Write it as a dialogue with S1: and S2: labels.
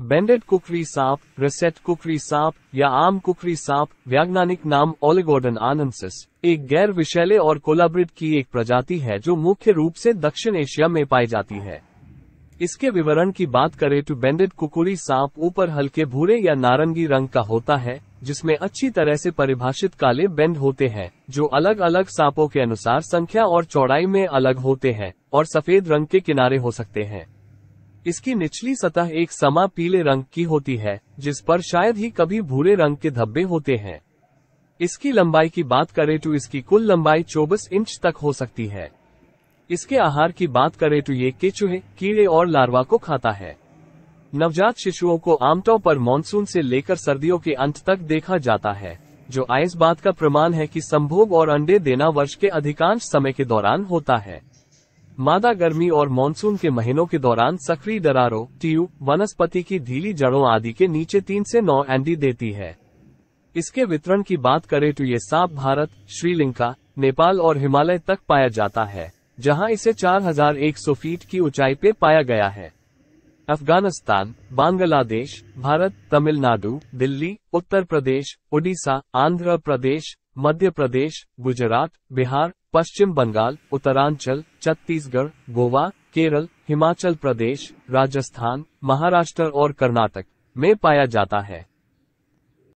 S1: bended कुकरी सांप reset कुकरी सांप या आम कुकरी सांप वैज्ञानिक नाम ओलेगोडन आनंसिस एक गैर विषैले और कोलाब्रिड की एक प्रजाति है जो मुख्य रूप से दक्षिण एशिया में पाई जाती है इसके विवरण की बात करें तो बेंडेड कुकुरी सांप ऊपर हल्के भूरे या नारंगी रंग का होता है जिसमें अच्छी तरह से परिभाषित काले बेंड होते हैं जो अलग अलग सांपों के अनुसार संख्या और चौड़ाई में अलग होते हैं और सफेद रंग के किनारे हो सकते हैं इसकी निचली सतह एक समा पीले रंग की होती है जिस पर शायद ही कभी भूरे रंग के धब्बे होते हैं इसकी लंबाई की बात करें तो इसकी कुल लंबाई चौबीस इंच तक हो सकती है इसके आहार की बात करें तो ये केचुहे कीड़े और लार्वा को खाता है नवजात शिशुओं को आमतौर पर मानसून से लेकर सर्दियों के अंत तक देखा जाता है जो आइस बात का प्रमाण है कि संभोग और अंडे देना वर्ष के अधिकांश समय के दौरान होता है मादा गर्मी और मानसून के महीनों के दौरान सक्रिय दरारों ट्यूब वनस्पति की ढीली जड़ों आदि के नीचे तीन से नौ एंडी देती है इसके वितरण की बात करें तो ये सांप भारत श्रीलंका नेपाल और हिमालय तक पाया जाता है जहां इसे 4,100 फीट की ऊंचाई पे पाया गया है अफगानिस्तान बांग्लादेश भारत तमिलनाडु दिल्ली उत्तर प्रदेश उड़ीसा आंध्र प्रदेश मध्य प्रदेश गुजरात बिहार पश्चिम बंगाल उत्तरांचल छत्तीसगढ़ गोवा केरल हिमाचल प्रदेश राजस्थान महाराष्ट्र और कर्नाटक में पाया जाता है